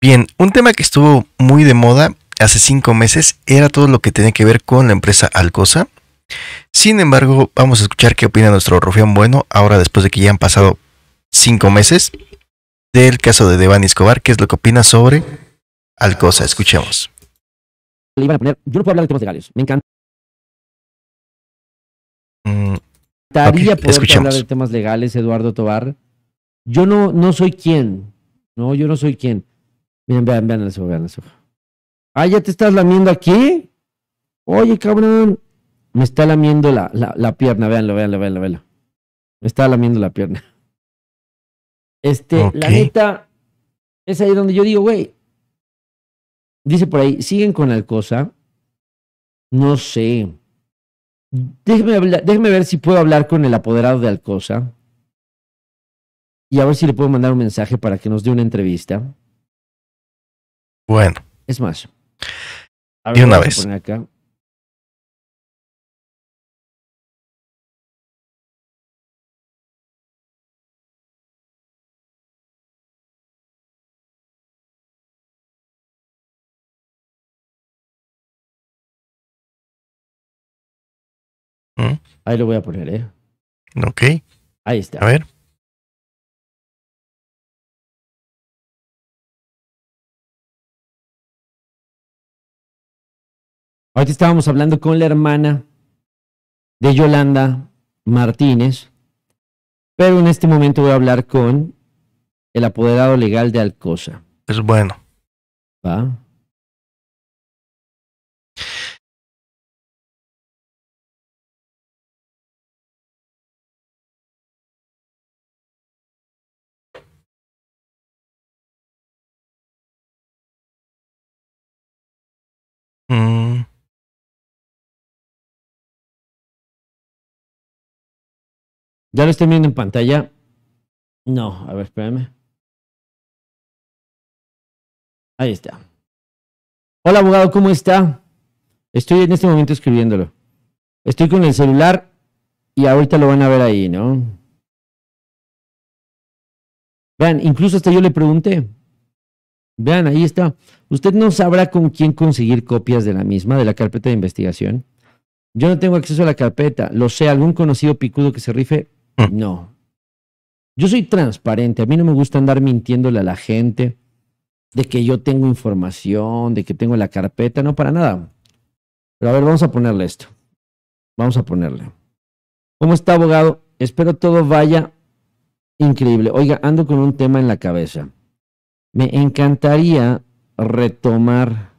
Bien, un tema que estuvo muy de moda hace cinco meses era todo lo que tenía que ver con la empresa Alcosa. Sin embargo, vamos a escuchar qué opina nuestro Rufián Bueno ahora después de que ya han pasado cinco meses del caso de Devani Escobar, qué es lo que opina sobre Alcosa. Escuchemos. Le poner, yo no puedo hablar de temas legales, me encanta. Mm, poder hablar de temas legales, Eduardo Tobar. Yo no, no soy quién. no, yo no soy quien Miren, vean, vean la vean Ah, ya te estás lamiendo aquí. Oye, cabrón. Me está lamiendo la, la, pierna, veanlo, veanlo, veanlo, véanlo. Me está lamiendo la pierna. Este, la neta, es ahí donde yo digo, güey. Dice por ahí, siguen con Alcosa? No sé. Déjeme, déjeme, ver si puedo hablar con el apoderado de Alcosa y a ver si le puedo mandar un mensaje para que nos dé una entrevista. Bueno. Es más. y una vez. Acá. Mm. Ahí lo voy a poner, ¿eh? Ok. Ahí está. A ver. Ahorita estábamos hablando con la hermana de Yolanda Martínez, pero en este momento voy a hablar con el apoderado legal de Alcosa. Es bueno. ¿Va? ¿Ya lo estoy viendo en pantalla? No, a ver, espérame. Ahí está. Hola abogado, ¿cómo está? Estoy en este momento escribiéndolo. Estoy con el celular y ahorita lo van a ver ahí, ¿no? Vean, incluso hasta yo le pregunté. Vean, ahí está. Usted no sabrá con quién conseguir copias de la misma, de la carpeta de investigación. Yo no tengo acceso a la carpeta. Lo sé, algún conocido picudo que se rife, no. Yo soy transparente, a mí no me gusta andar mintiéndole a la gente de que yo tengo información, de que tengo la carpeta, no para nada. Pero a ver, vamos a ponerle esto. Vamos a ponerle. ¿Cómo está, abogado? Espero todo vaya increíble. Oiga, ando con un tema en la cabeza. Me encantaría retomar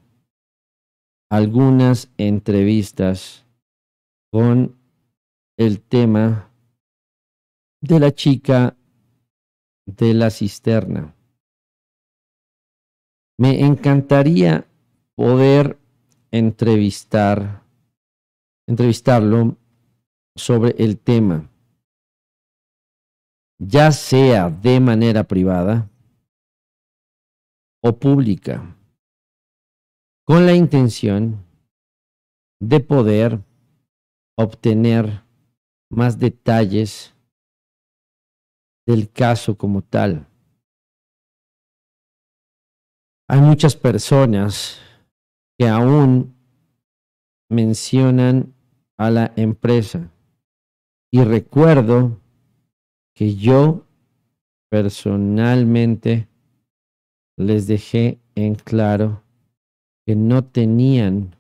algunas entrevistas con el tema de la chica de la cisterna. Me encantaría poder entrevistar, entrevistarlo sobre el tema, ya sea de manera privada o pública, con la intención de poder obtener más detalles del caso como tal. Hay muchas personas que aún mencionan a la empresa. Y recuerdo que yo personalmente les dejé en claro que no tenían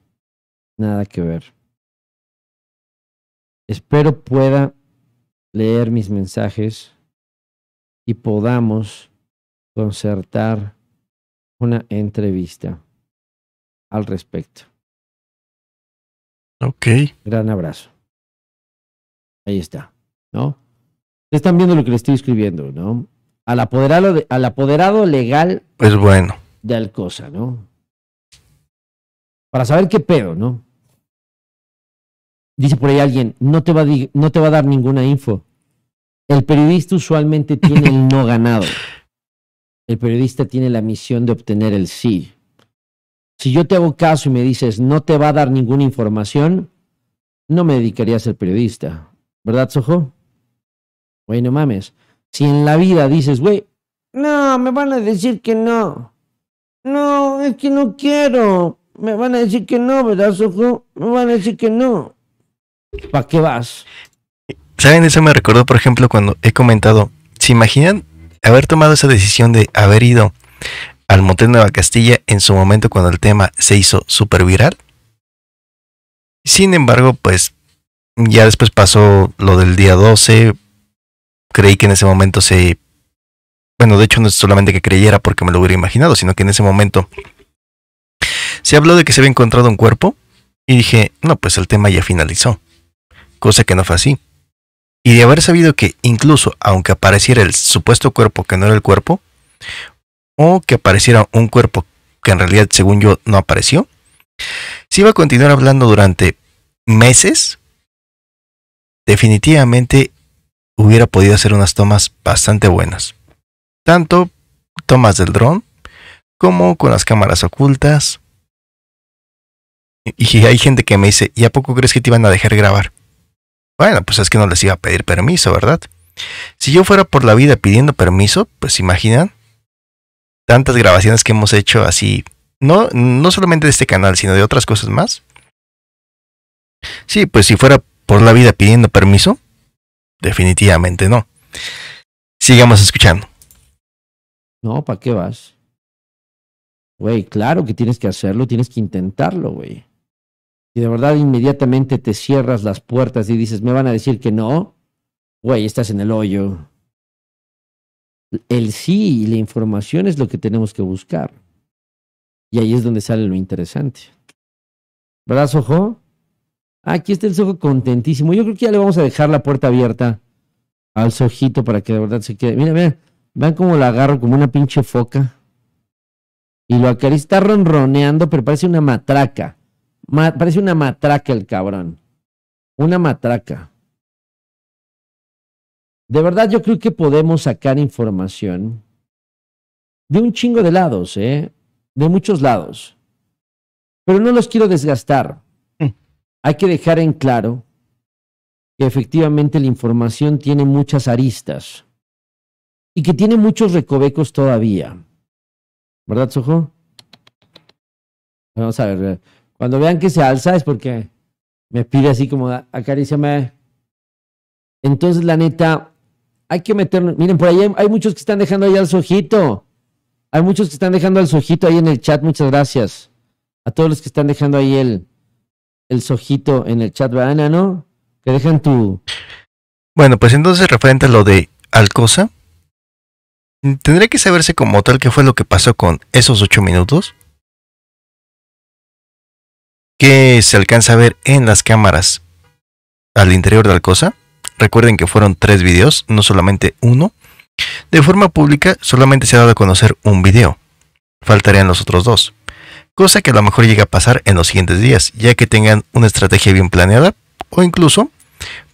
nada que ver. Espero pueda leer mis mensajes y podamos concertar una entrevista al respecto. Ok. Gran abrazo. Ahí está, ¿no? Están viendo lo que le estoy escribiendo, ¿no? Al apoderado, al apoderado legal. Pues bueno. De Alcosa, ¿no? Para saber qué pedo, ¿no? Dice por ahí alguien, no te va no te va a dar ninguna info. El periodista usualmente tiene el no ganado. El periodista tiene la misión de obtener el sí. Si yo te hago caso y me dices no te va a dar ninguna información, no me dedicaría a ser periodista. ¿Verdad, Sojo? Güey, no mames. Si en la vida dices, güey, no, me van a decir que no. No, es que no quiero. Me van a decir que no, ¿verdad, Sojo? Me van a decir que no. ¿Para qué vas? Pues, ¿Saben? Eso me recordó, por ejemplo, cuando he comentado, ¿se imaginan haber tomado esa decisión de haber ido al Motel Nueva Castilla en su momento cuando el tema se hizo súper viral? Sin embargo, pues ya después pasó lo del día 12, creí que en ese momento se... Bueno, de hecho no es solamente que creyera porque me lo hubiera imaginado, sino que en ese momento se habló de que se había encontrado un cuerpo y dije, no, pues el tema ya finalizó, cosa que no fue así. Y de haber sabido que incluso aunque apareciera el supuesto cuerpo que no era el cuerpo, o que apareciera un cuerpo que en realidad según yo no apareció, si iba a continuar hablando durante meses, definitivamente hubiera podido hacer unas tomas bastante buenas. Tanto tomas del dron como con las cámaras ocultas. Y hay gente que me dice, ¿y a poco crees que te iban a dejar grabar? Bueno, pues es que no les iba a pedir permiso, ¿verdad? Si yo fuera por la vida pidiendo permiso, pues imaginan tantas grabaciones que hemos hecho así, no, no solamente de este canal, sino de otras cosas más. Sí, pues si fuera por la vida pidiendo permiso, definitivamente no. Sigamos escuchando. No, ¿para qué vas? Güey, claro que tienes que hacerlo, tienes que intentarlo, güey de verdad inmediatamente te cierras las puertas y dices, me van a decir que no, güey, estás en el hoyo. El sí y la información es lo que tenemos que buscar. Y ahí es donde sale lo interesante. ¿Verdad, Sojo? Aquí está el Sojo contentísimo. Yo creo que ya le vamos a dejar la puerta abierta al Sojito para que de verdad se quede. Mira, mira, vean cómo la agarro como una pinche foca. Y lo acaricia, está ronroneando, pero parece una matraca parece una matraca el cabrón. Una matraca. De verdad yo creo que podemos sacar información de un chingo de lados, ¿eh? De muchos lados. Pero no los quiero desgastar. Mm. Hay que dejar en claro que efectivamente la información tiene muchas aristas y que tiene muchos recovecos todavía. ¿Verdad, Sojo? Vamos a ver. Eh, cuando vean que se alza es porque me pide así como acaríciame. Entonces, la neta, hay que meternos. Miren, por ahí hay, muchos que están dejando ahí al sojito. Hay muchos que están dejando al sojito ahí en el chat. Muchas gracias. A todos los que están dejando ahí el, el sojito en el chat, Ana, ¿no? Que dejan tu. Bueno, pues entonces, referente a lo de Alcosa, tendría que saberse como tal qué fue lo que pasó con esos ocho minutos que se alcanza a ver en las cámaras al interior de la cosa. Recuerden que fueron tres videos, no solamente uno. De forma pública solamente se ha dado a conocer un video. Faltarían los otros dos. Cosa que a lo mejor llega a pasar en los siguientes días, ya que tengan una estrategia bien planeada o incluso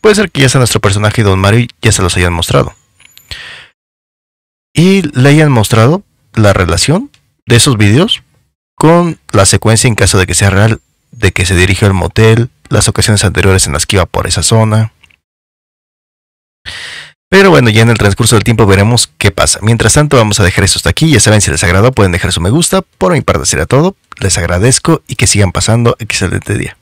puede ser que ya sea nuestro personaje Don Mario ya se los hayan mostrado. Y le hayan mostrado la relación de esos videos con la secuencia en caso de que sea real de que se dirigió al motel, las ocasiones anteriores en las que iba por esa zona. Pero bueno, ya en el transcurso del tiempo veremos qué pasa. Mientras tanto, vamos a dejar esto hasta aquí. Ya saben, si les agradó, pueden dejar su me gusta. Por mi parte será todo. Les agradezco y que sigan pasando excelente día.